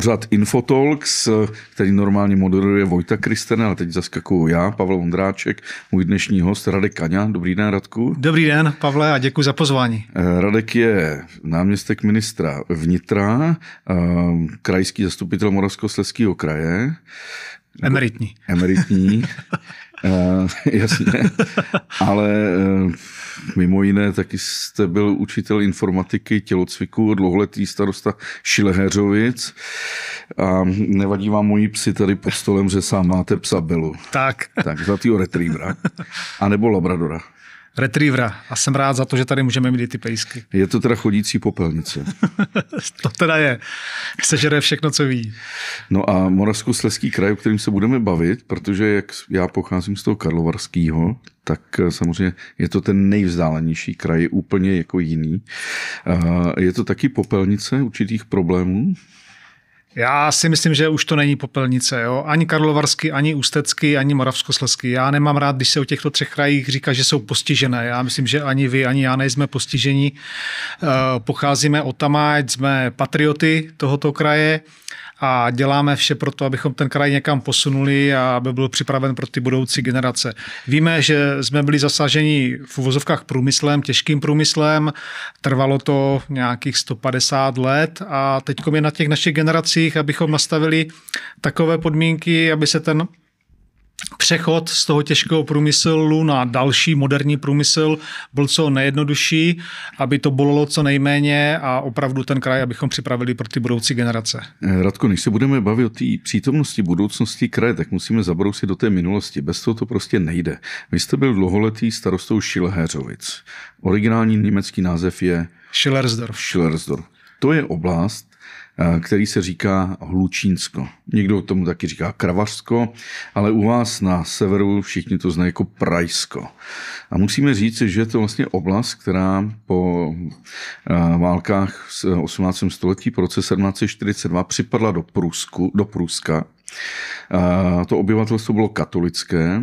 pořad Infotalks, eh, který normálně moderuje Vojta Kristen, ale teď zaskakuju já, Pavel Ondráček, můj dnešní host Radek Kaňa. Dobrý den, Radku. Dobrý den, Pavle, a děkuji za pozvání. Eh, Radek je náměstek ministra vnitra, eh, krajský zastupitel Moravskoslezského kraje. Emeritní. Emeritní. Uh, jasně, ale uh, mimo jiné taky jste byl učitel informatiky tělocviku, dlouholetý starosta Šileheřovic a nevadí vám moji psi tady pod stolem, že sám máte psa Belu. Tak. Tak, zlatýho retrievera. A nebo Labradora retrievera a jsem rád za to, že tady můžeme mít i ty pejsky. Je to teda chodící popelnice. to teda je. Sežere všechno, co ví. No a Moravskosleský kraj, o kterým se budeme bavit, protože jak já pocházím z toho Karlovarského, tak eh, samozřejmě je to ten nejvzdálenější kraj, úplně jako jiný. Eh, je to taky popelnice určitých problémů? Já si myslím, že už to není popelnice. Jo? Ani Karlovarský, ani Ústecký, ani Moravskoslezský. Já nemám rád, když se o těchto třech krajích říká, že jsou postižené. Já myslím, že ani vy, ani já nejsme postiženi. Eh, pocházíme od tamáť, jsme patrioty tohoto kraje a děláme vše pro to, abychom ten kraj někam posunuli a aby byl připraven pro ty budoucí generace. Víme, že jsme byli zasaženi v uvozovkách průmyslem, těžkým průmyslem, trvalo to nějakých 150 let a teď je na těch našich generacích investicích, abychom nastavili takové podmínky, aby se ten přechod z toho těžkého průmyslu na další moderní průmysl byl co nejjednodušší, aby to bolelo co nejméně a opravdu ten kraj, abychom připravili pro ty budoucí generace. Eh, Radko, než se budeme bavit o té přítomnosti, budoucnosti kraje, tak musíme zabrousit do té minulosti. Bez toho to prostě nejde. Vy jste byl dlouholetý starostou Šilhéřovic. Originální německý název je Schillersdorf. Schillersdorf. To je oblast, Eh, který se říká Hlučínsko. Někdo tomu taky říká Kravařsko, ale u vás na severu všichni to znají jako Prajsko. A musíme říct, že je to vlastně oblast, která po eh, válkách v 18. století po roce 1742 připadla do, Prusku, do Pruska. Eh, to obyvatelstvo bylo katolické.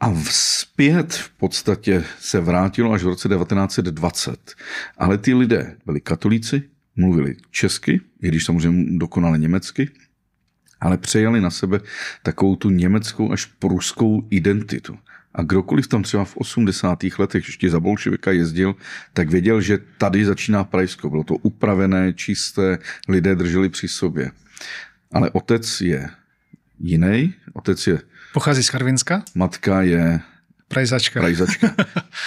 A vzpět v podstatě se vrátilo až v roce 1920. Ale ty lidé byli katolíci, mluvili česky, i když samozřejmě dokonale německy, ale přejali na sebe takovou tu německou až pruskou identitu. A kdokoliv tam třeba v 80. letech ještě za bolševika jezdil, tak věděl, že tady začíná Prajsko. Bylo to upravené, čisté, lidé drželi při sobě. Ale otec je jiný. Otec je... Pochází z Karvinska? Matka je... Prajzačka. Prajzačka.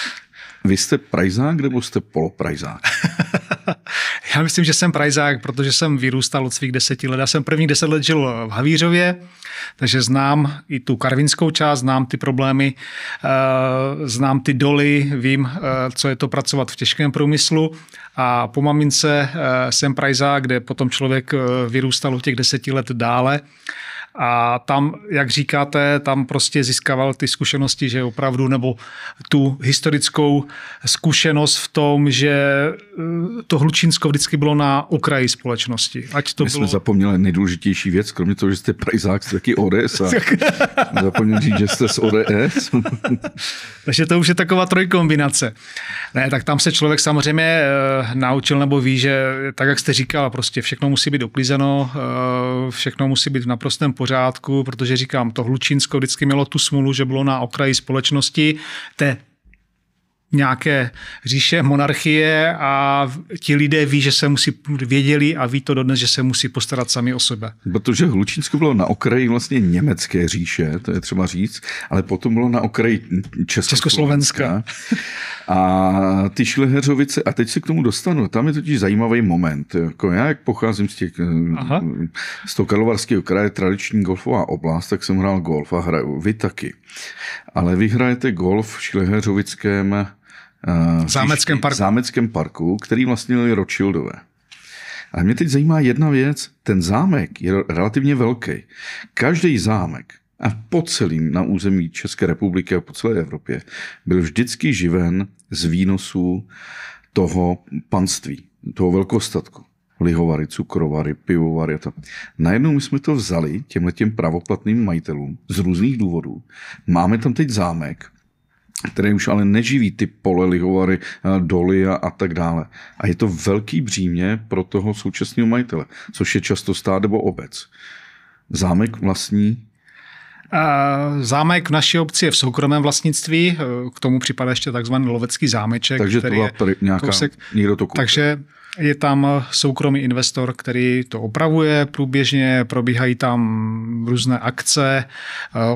Vy jste prajzák nebo jste poloprajzák? já myslím, že jsem prajzák, protože jsem vyrůstal od svých deseti let. Já jsem prvních deset let žil v Havířově, takže znám i tu karvinskou část, znám ty problémy, eh, znám ty doly, vím, eh, co je to pracovat v těžkém průmyslu. A po mamince eh, jsem prajzák, kde potom člověk vyrůstal od těch deseti let dále. A tam, jak říkáte, tam prostě získával ty zkušenosti, že opravdu, nebo tu historickou zkušenost v tom, že eh, to Hlučínsko vždycky bylo na okraji společnosti. Ať to My bylo... jsme zapomněli nejdůležitější věc, kromě toho, že jste Prajzák, jste taky ODS. A zapomněl říct, že jste z ODS. Takže to už je taková trojkombinace. Ne, tak tam se člověk samozřejmě eh, naučil nebo ví, že tak, jak jste říkal, prostě všechno musí být uklízeno, eh, všechno musí být v naprostém pořádku, protože říkám, to Hlučínsko vždycky mělo tu smůlu, že bylo na okraji společnosti. Té nějaké říše, monarchie a ti lidé ví, že se musí, věděli a ví to dodnes, že se musí postarat sami o sebe. Protože Hlučínsko bylo na okraji vlastně německé říše, to je třeba říct, ale potom bylo na okraji Československa. Československa. A ty Šleheřovice, a teď se k tomu dostanu, tam je totiž zajímavý moment. Jako já, jak pocházím z, těch, Aha. Eh, z toho Karlovarského kraje, tradiční golfová oblast, tak jsem hrál golf a hraju. Vy taky. Ale vy hrajete golf v Šleheřovickém Eh, v zámeckém parku. V zámeckém parku, který vlastnili Rothschildové. A mě teď zajímá jedna věc. Ten zámek je relativně velký. Každý zámek a po celým na území České republiky a po celé Evropě byl vždycky živen z výnosů toho panství, toho velkostatku. Lihovary, cukrovary, pivovary a to. Najednou my jsme to vzali těmhle těm pravoplatným majitelům z různých důvodů. Máme tam teď zámek, které už ale neživí ty pole, lihovary, eh, doly a, a tak dále. A je to velký břímě pro toho současného majitele, což je často stát nebo obec. Zámek vlastní eh, Zámek v naší obci je v soukromém vlastnictví, eh, k tomu připadá ještě takzvaný lovecký zámeček. Takže který to byla nějaká, kousek, někdo to koupil. Takže je tam soukromý investor, který to opravuje průběžně, probíhají tam různé akce,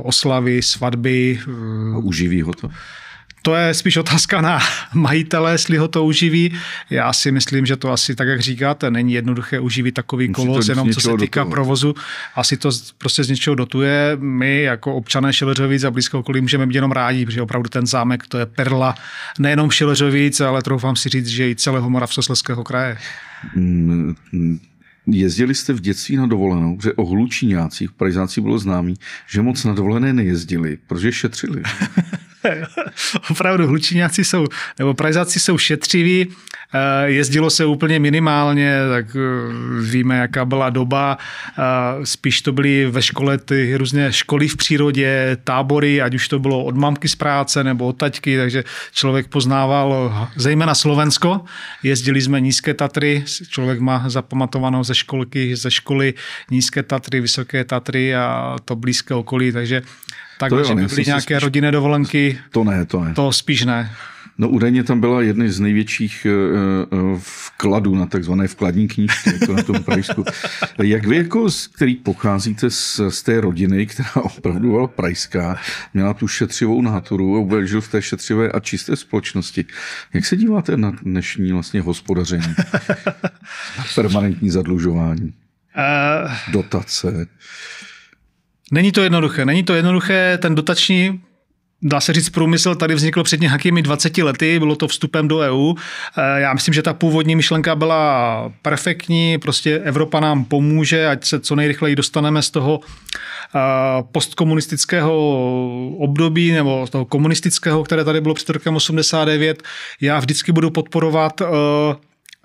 oslavy, svatby. A uživí ho to? to je spíš otázka na majitele, jestli ho to uživí. Já si myslím, že to asi tak, jak říkáte, není jednoduché uživit takový kolos, jenom co se týká dotovat. provozu. Asi to prostě z něčeho dotuje. My jako občané Šeleřovic a blízko okolí můžeme být jenom rádi, protože opravdu ten zámek to je perla nejenom Šeleřovic, ale troufám si říct, že i celého Moravskoslezského kraje. Mm, Jezdili jste v dětství na dovolenou, že o hlučíňácích v bylo známý, že moc na dovolené nejezdili, protože šetřili. opravdu hlučiňáci jsou, nebo prajzáci jsou šetřiví, eh, jezdilo se úplně minimálně, tak eh, víme, jaká byla doba, eh, spíš to byly ve škole ty různé školy v přírodě, tábory, ať už to bylo od mamky z práce nebo od taťky, takže člověk poznával zejména Slovensko, jezdili jsme nízké Tatry, člověk má zapamatovanou ze školky, ze školy nízké Tatry, vysoké Tatry a to blízké okolí, takže to že jo, byly nějaké spíš... rodinné dovolenky? To ne, to ne. To spíš ne. No údajně tam byla jedna z největších eh, eh, vkladů na takzvané vkladní knížky, jako na tom Prajsku. Jak vy, jako z který pocházíte z, z té rodiny, která opravdu byla prajská, měla tu šetřivou náturu a žil v té šetřivé a čisté společnosti, jak se díváte na dnešní vlastně hospodaření? Na permanentní zadlužování? Eh, dotace? Není to jednoduché, není to jednoduché, ten dotační Dá se říct, průmysl tady vznikl před nějakými 20 lety, bylo to vstupem do EU. Eh, já myslím, že ta původní myšlenka byla perfektní, prostě Evropa nám pomůže, ať se co nejrychleji dostaneme z toho eh, postkomunistického období nebo z toho komunistického, které tady bylo před rokem 89. Já vždycky budu podporovat eh,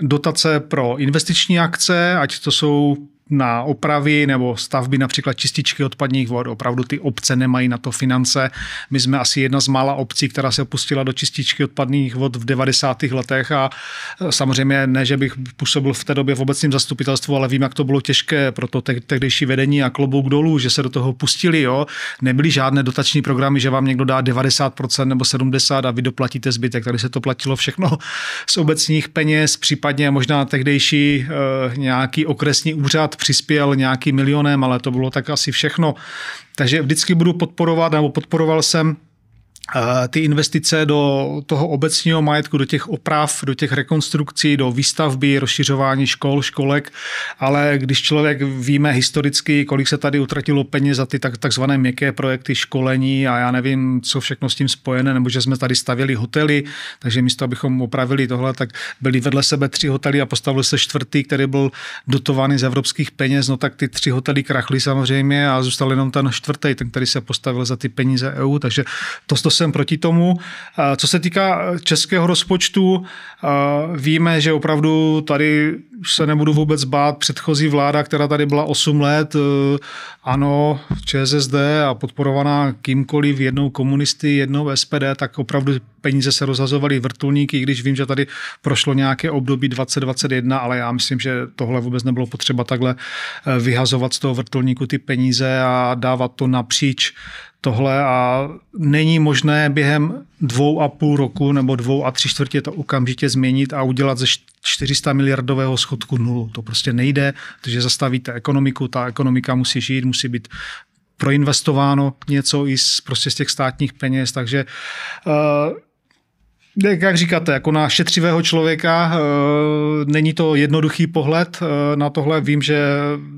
dotace pro investiční akce, ať to jsou na opravy nebo stavby například čističky odpadních vod. Opravdu ty obce nemají na to finance. My jsme asi jedna z mála obcí, která se pustila do čističky odpadních vod v 90. letech a e, samozřejmě ne, že bych působil v té době v obecním zastupitelstvu, ale vím, jak to bylo těžké pro to te- tehdejší vedení a klobouk dolů, že se do toho pustili. Jo? Nebyly žádné dotační programy, že vám někdo dá 90% nebo 70% a vy doplatíte zbytek. Tady se to platilo všechno z obecních peněz, případně možná tehdejší e, nějaký okresní úřad přispěl nějakým milionem, ale to bylo tak asi všechno. Takže vždycky budu podporovat, nebo podporoval jsem ty investice do toho obecního majetku, do těch oprav, do těch rekonstrukcí, do výstavby, rozšiřování škol, školek, ale když člověk víme historicky, kolik se tady utratilo peněz za ty tak, takzvané měkké projekty školení a já nevím, co všechno s tím spojené, nebo že jsme tady stavěli hotely, takže místo, abychom opravili tohle, tak byly vedle sebe tři hotely a postavil se čtvrtý, který byl dotovaný z evropských peněz, no tak ty tři hotely krachly samozřejmě a zůstal jenom ten čtvrtý, ten, který se postavil za ty peníze EU, takže to, to jsem proti tomu. Co se týká eh, českého rozpočtu, eh, víme, že opravdu tady se nebudu vůbec bát předchozí vláda, která tady byla 8 let, eh, ano, ČSSD a podporovaná kýmkoliv, jednou komunisty, jednou SPD, tak opravdu peníze se rozhazovaly vrtulníky, když vím, že tady prošlo nějaké období 2021, ale já myslím, že tohle vůbec nebylo potřeba takhle vyhazovat z toho vrtulníku ty peníze a dávat to napříč tohle a není možné během dvou a půl roku nebo dvou a tři čtvrtě to okamžitě změnit a udělat ze 400 miliardového schodku nulu. To prostě nejde, protože zastavíte ekonomiku, ta ekonomika musí žít, musí být proinvestováno něco i z, prostě z těch státních peněz, takže uh, jak říkáte, jako na šetřivého člověka eh, není to jednoduchý pohled eh, na tohle. Vím, že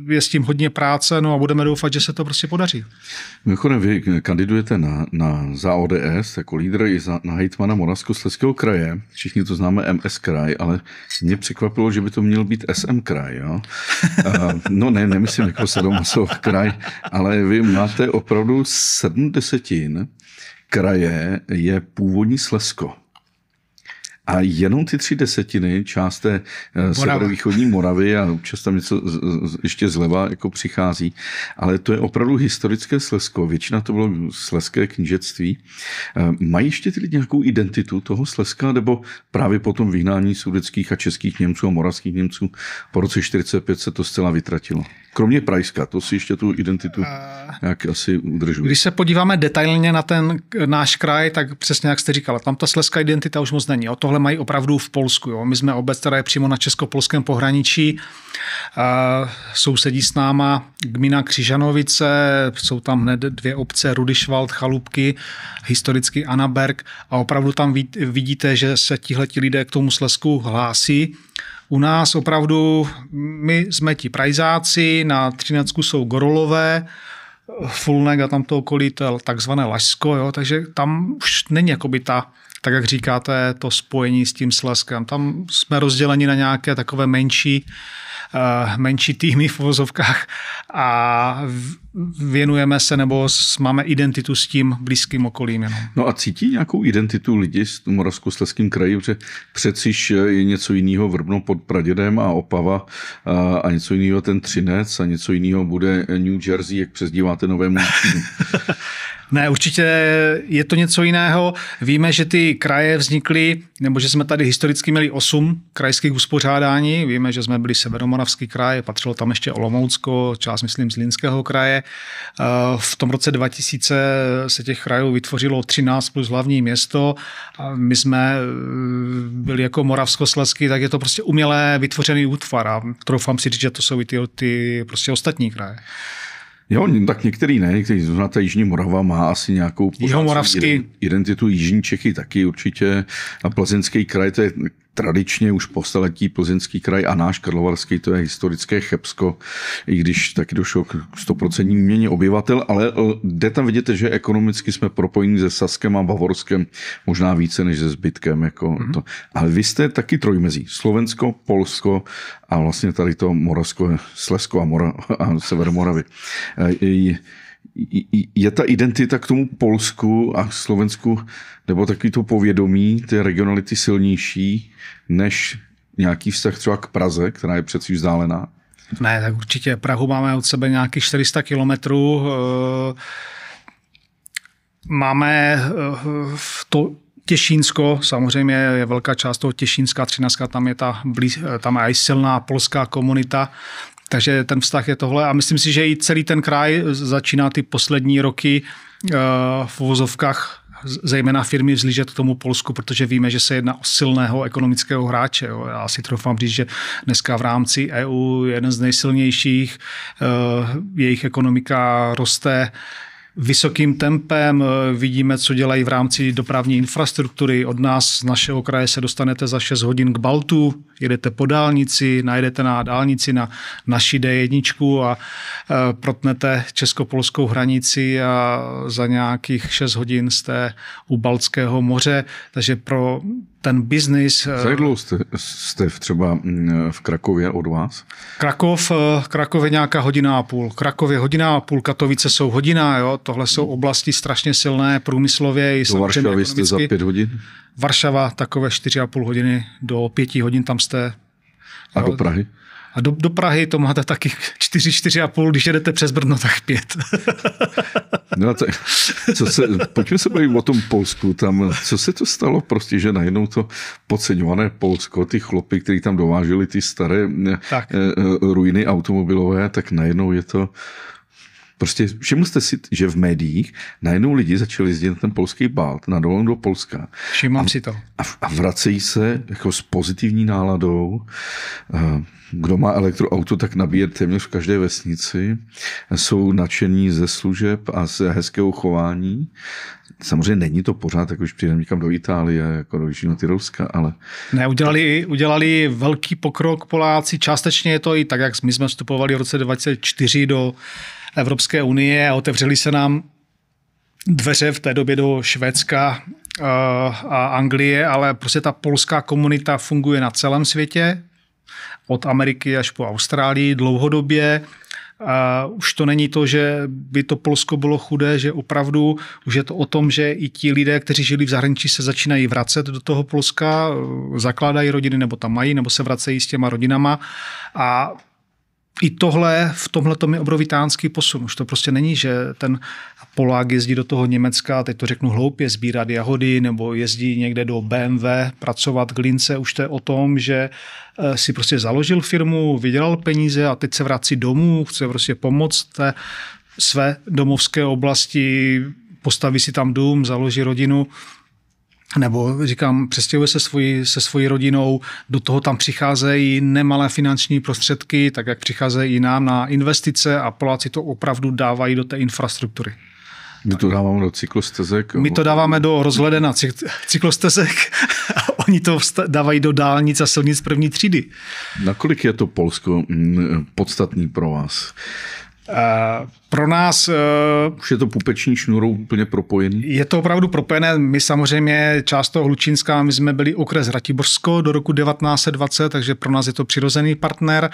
je s tím hodně práce, no a budeme doufat, že se to prostě podaří. Mimochodem, vy kandidujete na, na, za ODS jako lídr i za, na hejtmana Moravskoslezského kraje. Všichni to známe MS kraj, ale mě překvapilo, že by to měl být SM kraj. Jo? Eh, no ne, nemyslím jako Sadomasov kraj, ale vy máte opravdu sedm desetin kraje je původní Slesko a jenom ty tři desetiny, část té eh, Morava. severovýchodní Moravy a občas tam něco z, z, ještě zleva jako přichází, ale to je opravdu historické Slezsko, většina to bylo Slezské knížectví. Eh, mají ještě ty lidi nějakou identitu toho Slezska, nebo právě po tom vyhnání sudeckých a českých Němců a moravských Němců po roce 45 se to zcela vytratilo? Kromě Prajska, to si ještě tu identitu nějak asi udržuje. Když se podíváme detailně na ten náš kraj, tak přesně jak jste říkala, tam ta slezská identita už moc není. O to tohle mají opravdu v Polsku. Jo. My jsme obec, která je přímo na česko-polském pohraničí. Sousedí s náma Gmina Křižanovice, jsou tam hned dvě obce, Rudišvald, Chalupky, historicky Anaberg a opravdu tam vidíte, že se tihleti lidé k tomu Slesku hlásí. U nás opravdu, my jsme ti prajzáci, na Třinecku jsou Gorolové, Fulnek a tam to okolí, takzvané Lašsko, jo, takže tam už není jakoby ta tak jak říkáte, to spojení s tím Sleskem. Tam jsme rozděleni na nějaké takové menší, eh, menší týmy v vozovkách a věnujeme se nebo máme identitu s tím blízkým okolím. Jenom. No a cítí nějakou identitu lidi z Moravskosleským kraji, protože přeciž je něco jiného Vrbno pod Pradědem a Opava a, a něco jiného ten Třinec a něco jiného bude New Jersey, jak přezdíváte novému Ne, určitě je to něco jiného. Víme, že ty kraje vznikly, nebo že jsme tady historicky měli osm krajských uspořádání. Víme, že jsme byli Severomoravský kraj, patřilo tam ještě Olomoucko, část, myslím, z Linského kraje. Eh, v tom roce 2000 se těch krajů vytvořilo 13 plus hlavní město. my jsme eh, byli jako Moravskoslezský, tak je to prostě umělé vytvořený útvar a troufám si říct, že to jsou i ty, ty prostě ostatní kraje. Jo, tak některý ne, některý zrovna ta Jižní Morava má asi nějakou Jihomoravský. identitu Jižní Čechy taky určitě a Plzeňský kraj, to je tradičně už po staletí Plzeňský kraj a náš Karlovarský, to je historické Chebsko, i když taky došlo k 100% měně obyvatel, ale jde tam vidět, že ekonomicky jsme propojení se Saskem a Bavorskem možná více než se zbytkem. Jako mm-hmm. to. Ale vy jste taky trojmezí. Slovensko, Polsko a vlastně tady to Moravsko, Slesko a, Mora, a Sever Moravy. E, je ta identita k tomu Polsku a Slovensku, nebo takový to povědomí té regionality silnější, než nějaký vztah třeba k Praze, která je přeci vzdálená? Ne, tak určitě. Prahu máme od sebe nějakých 400 kilometrů. Eh, máme eh, to Těšínsko, samozřejmě je velká část toho Těšínska, Třinaska, tam je ta, blíz, tam je i silná polská komunita, takže ten vztah je tohle a myslím si, že i celý ten kraj začíná ty poslední roky eh, v vozovkách zejména firmy vzlížet k tomu Polsku, protože víme, že se jedná o silného ekonomického hráče. Jo. Já si troufám říct, že dneska v rámci EU je jeden z nejsilnějších, eh, jejich ekonomika roste, vysokým tempem. Eh, vidíme, co dělají v rámci dopravní infrastruktury. Od nás z našeho kraje se dostanete za 6 hodin k Baltu, jedete po dálnici, najdete na dálnici na naší D1 a eh, protnete českopolskou hranici a za nějakých 6 hodin jste u Baltského moře. Takže pro ten biznis... Eh, Jak dlouho jste, jste třeba mm, v Krakově od vás? Krakov, eh, Krakov je nějaká hodina a půl. Krakov je hodina a půl, Katovice jsou hodina, jo? tohle jsou oblasti strašně silné průmyslově. I do Varšavy jste za pět hodin? Varšava takové čtyři a půl hodiny do pěti hodin tam jste. A jo? do Prahy? A do, do Prahy to máte taky 4, půl, když jedete přes Brno, tak 5. no to, co se, pojďme se bavit o tom Polsku. Tam, co se to stalo prostě, že najednou to podceňované Polsko, ty chlopy, kteří tam dovážili ty staré tak. Eh, eh, ruiny automobilové, tak najednou je to Prostě všiml jste si, že v médiích najednou lidi začali jezdit na ten polský balt, na dovolenou do Polska. Všiml si to. A, a vracejí se jako s pozitivní náladou. Eh, kdo má elektroauto, tak nabíje téměř v každé vesnici. Jsou nadšení ze služeb a z hezkého chování. Samozřejmě není to pořád, jako už přijde někam do Itálie, jako do Jižního Tyrolska, ale... Ne, udělali, udělali velký pokrok Poláci. Částečně je to i tak, jak my jsme vstupovali v roce 2004 do Evropské unie a otevřeli se nám dveře v té době do Švédska eh, a Anglie, ale prostě ta polská komunita funguje na celém světě, od Ameriky až po Austrálii dlouhodobě. A už to není to, že by to Polsko bylo chudé, že opravdu už je to o tom, že i ti lidé, kteří žili v zahraničí, se začínají vracet do toho Polska, zakládají rodiny, nebo tam mají, nebo se vracejí s těma rodinama. A i tohle, v tomhle je obrovitánský posun. Už to prostě není, že ten Polák jezdí do toho Německa, teď to řeknu hloupě, sbírat jahody, nebo jezdí někde do BMW pracovat k lince. Už to je o tom, že eh, si prostě založil firmu, vydělal peníze a teď se vrací domů, chce prostě pomoct té své domovské oblasti, postaví si tam dům, založí rodinu nebo říkám, přestěhuje se svoji, se svojí rodinou, do toho tam přicházejí nemalé finanční prostředky, tak jak přicházejí nám na investice a Poláci to opravdu dávají do té infrastruktury. My to dáváme do cyklostezek. My to dáváme do na cyklostezek a oni to dávají do dálnic a silnic první třídy. Nakolik je to Polsko mm, podstatný pro vás? Pro nás... Eh, Už je to pupeční šňůrou úplně propojený? Je to opravdu propojené. My samozřejmě část toho my jsme byli okres Ratiborsko do roku 1920, takže pro nás je to přirozený partner,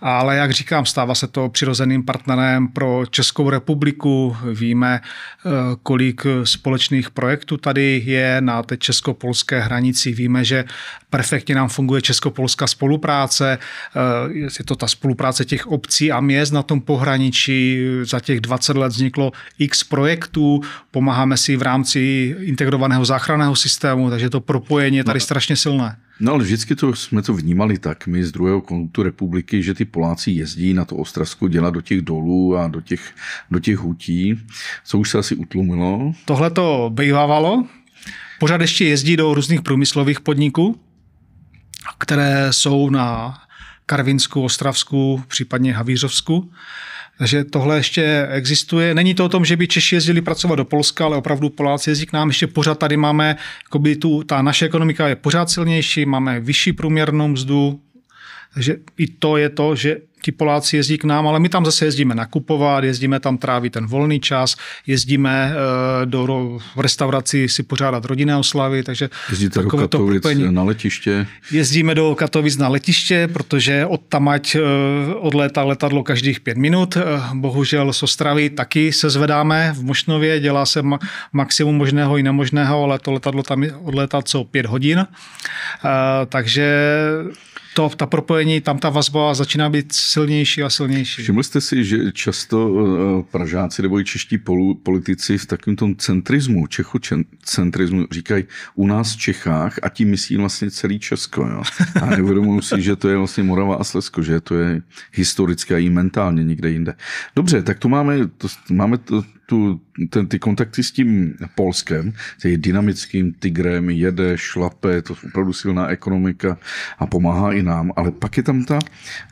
ale jak říkám, stává se to přirozeným partnerem pro Českou republiku. Víme, eh, kolik společných projektů tady je na té česko-polské hranici. Víme, že perfektně nám funguje česko-polská spolupráce. Eh, je to ta spolupráce těch obcí a měst na tom pohraní zahraničí. Za těch 20 let vzniklo x projektů, pomáháme si v rámci integrovaného záchranného systému, takže to propojení je tady no, strašně silné. No ale vždycky to, jsme to vnímali tak, my z druhého konutu republiky, že ty Poláci jezdí na to Ostrasko dělat do těch dolů a do těch, do těch hutí, co už se asi utlumilo. Tohle to bývávalo, pořád ještě jezdí do různých průmyslových podniků, které jsou na Karvinsku, Ostravsku, případně Havířovsku. Takže tohle ještě existuje. Není to o tom, že by Češi jezdili pracovat do Polska, ale opravdu Poláci jezdí k nám. Ještě pořád tady máme, jakoby tu, ta naše ekonomika je pořád silnější, máme vyšší průměrnou mzdu. Takže i to je to, že ti Poláci jezdí k nám, ale my tam zase jezdíme nakupovat, jezdíme tam trávit ten volný čas, jezdíme eh, do restaurací si pořádat rodinné oslavy, takže Jezdíte do Katovic kupení. na letiště? Jezdíme do Katovic na letiště, protože od tamať eh, odlétá letadlo každých pět minut. Eh, bohužel z Ostravy taky se zvedáme v Mošnově, dělá se maximum možného i nemožného, ale to letadlo tam odlétá co pět hodin. Takže to, ta propojení, tam ta vazba začíná být silnější a silnější. Všimli jste si, že často eh, Pražáci nebo i čeští politici v takovém tom centrismu, čechocentrismu, říkají u nás v Čechách a tím myslí vlastně celý Česko. Jo? A neuvědomují si, že to je vlastně Morava a Slezsko, že to je historické a i mentálně někde jinde. Dobře, tak to máme, to, máme to, tu, ten, ty kontakty s tím Polskem, je dynamickým tigrem, jede, šlape, to je opravdu silná ekonomika a pomáhá i nám. Ale pak je tam ta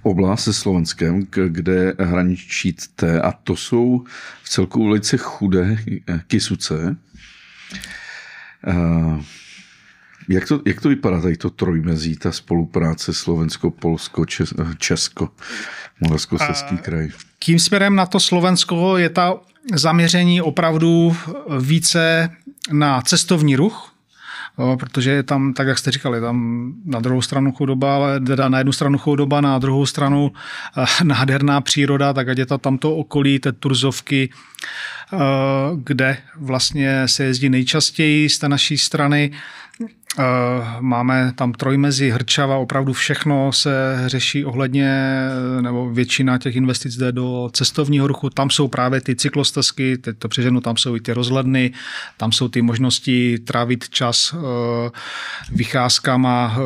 oblast se Slovenskem, kde hraničíte a to jsou v celku velice chudé eh, kysuce. Eh, jak to, jak to vypadá tady to trojmezí, ta spolupráce Slovensko, Polsko, Česko, Česko, Moravskoslezský kraj? Tím směrem na to Slovensko je ta zaměření opravdu více na cestovní ruch, protože je tam, tak jak jste říkali, tam na druhou stranu chudoba, ale na jednu stranu chudoba, na druhou stranu eh, nádherná příroda, tak ať je to tamto okolí, té Turzovky, eh, kde vlastně se jezdí nejčastěji z té naší strany. Eh, máme tam trojmezi Hrčava, opravdu všechno se řeší ohledně, eh, nebo většina těch investic jde do cestovního ruchu. Tam jsou právě ty cyklostezky, teď to přeženu, tam jsou i ty rozhledny, tam jsou ty možnosti trávit čas eh, vycházkama,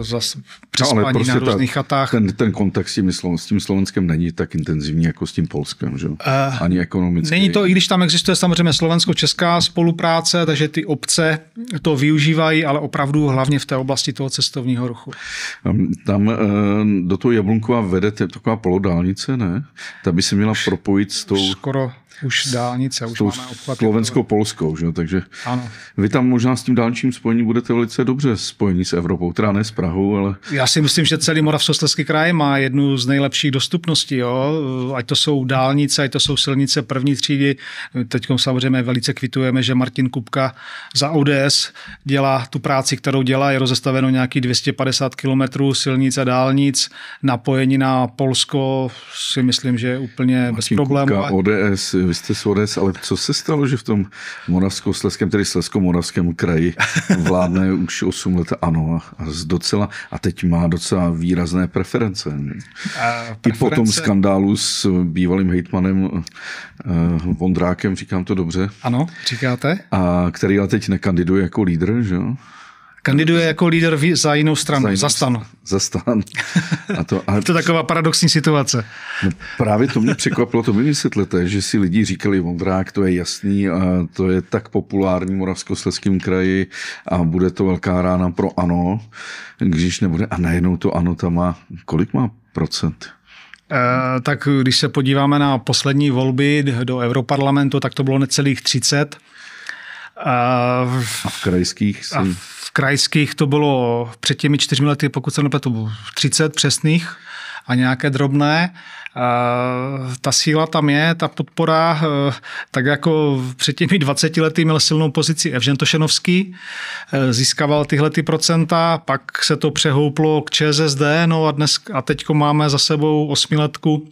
zase přespání no, ale prostě na různých ta, chatách. Ten, ten kontext s, tím Slovenskem není tak intenzivní jako s tím Polskem, že? Ani ekonomicky. Není to, i když tam existuje samozřejmě slovensko-česká spolupráce, takže ty obce to využívají, ale opravdu hlavně v té oblasti toho cestovního ruchu. Tam eh, do toho Jablunkova vede taková polodálnice, ne? Ta by se měla propojit s tou... Skoro už dálnice, už máme obchvat. Slovensko, Polskou, že? takže ano. vy tam možná s tím dálničním spojením budete velice dobře spojení s Evropou, teda ne s Prahou, ale... Já si myslím, že celý Moravskoslezský kraj má jednu z nejlepších dostupností, jo? ať to jsou dálnice, ať to jsou silnice první třídy. Teď samozřejmě velice kvitujeme, že Martin Kupka za ODS dělá tu práci, kterou dělá, je rozestaveno nějaký 250 kilometrů silnic a dálnic, napojení na Polsko si myslím, že je úplně Martin bez problémů. Kupka, ODS, vy jste Svorec, ale co se stalo, že v tom Moravskosleském, tedy Sleskomoravském kraji vládne už 8 let ano a docela, a teď má docela výrazné preference. A preference... I po tom skandálu s bývalým hejtmanem uh, Vondrákem, říkám to dobře. Ano, říkáte. A který ale teď nekandiduje jako lídr, že jo? Kandiduje jako líder za jinou stranu, za, stan. Za stan. A to, a... to je taková paradoxní situace. No, právě to mě překvapilo, to mi vysvětlete, že si lidi říkali Vondrák, to je jasný, a to je tak populární v Moravskoslezském kraji a bude to velká rána pro ANO, když nebude. A najednou to ANO tam má, kolik má procent? Eh, tak když se podíváme na poslední volby do Europarlamentu, tak to bylo necelých 30. A eh, v, a v krajských si... a v krajských to bylo před těmi čtyřmi lety, pokud se nepletu, 30 přesných a nějaké drobné. Ta síla tam je, ta podpora, e, tak jako před těmi 20 lety měl silnou pozici Evžen Tošenovský, e, získával tyhle ty procenta, pak se to přehouplo k ČSSD, no a dnes a teďko máme za sebou osmiletku,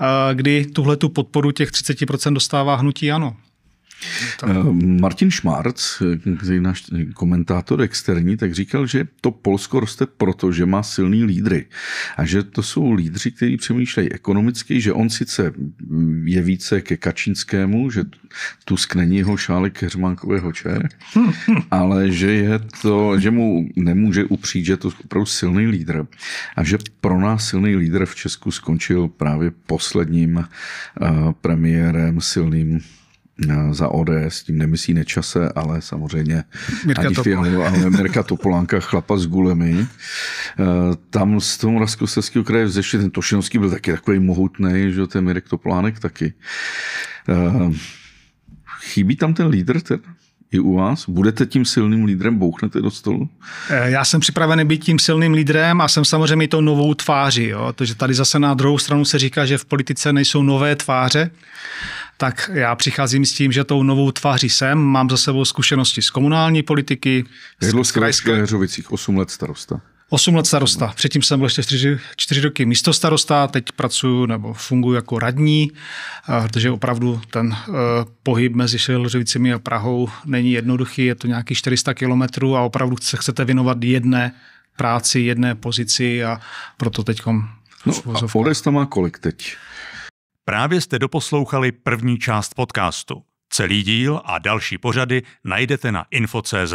e, kdy tuhle tu podporu těch 30% dostává hnutí ANO. Eh, Martin Šmarc, náš komentátor externí, tak říkal, že to Polsko roste proto, že má silný lídry. A že to jsou lídři, kteří přemýšlejí ekonomicky, že on sice je více ke Kačínskému, že Tusk není jeho šálek Heřmánkového čer, ale že, je to, že mu nemůže upřít, že je to opravdu silný lídr. A že pro nás silný lídr v Česku skončil právě posledním eh, premiérem silným Eh, za ODS, tím nemyslí nečase, ale samozřejmě Mirka ani Fialu, ale Mirka Topolánka, chlapa s gulemi. Eh, tam z toho Moravskoslezského kraje vzešli, ten Tošinovský byl taky takový mohutný, že ten Mirek Topolánek taky. Eh, chybí tam ten lídr ten. i u vás? Budete tím silným lídrem, bouchnete do stolu? Já jsem připravený být tím silným lídrem a jsem samozřejmě i tou novou tváří. Jo? Takže tady zase na druhou stranu se říká, že v politice nejsou nové tváře tak já přicházím s tím, že tou novou tváří jsem, mám za sebou zkušenosti z komunální politiky. Jedlo z krajské Heřovicích, 8 let starosta. 8 let starosta. Předtím jsem byl ještě 4, 4 roky místo starosta, teď pracuji nebo funguji jako radní, eh, protože opravdu ten eh, pohyb mezi Šelřovicemi a Prahou není jednoduchý, je to nějakých 400 kilometrů a opravdu se chcete věnovat jedné práci, jedné pozici a proto teď No a má kolik teď? Právě jste doposlouchali první část podcastu. Celý díl a další pořady najdete na info.cz.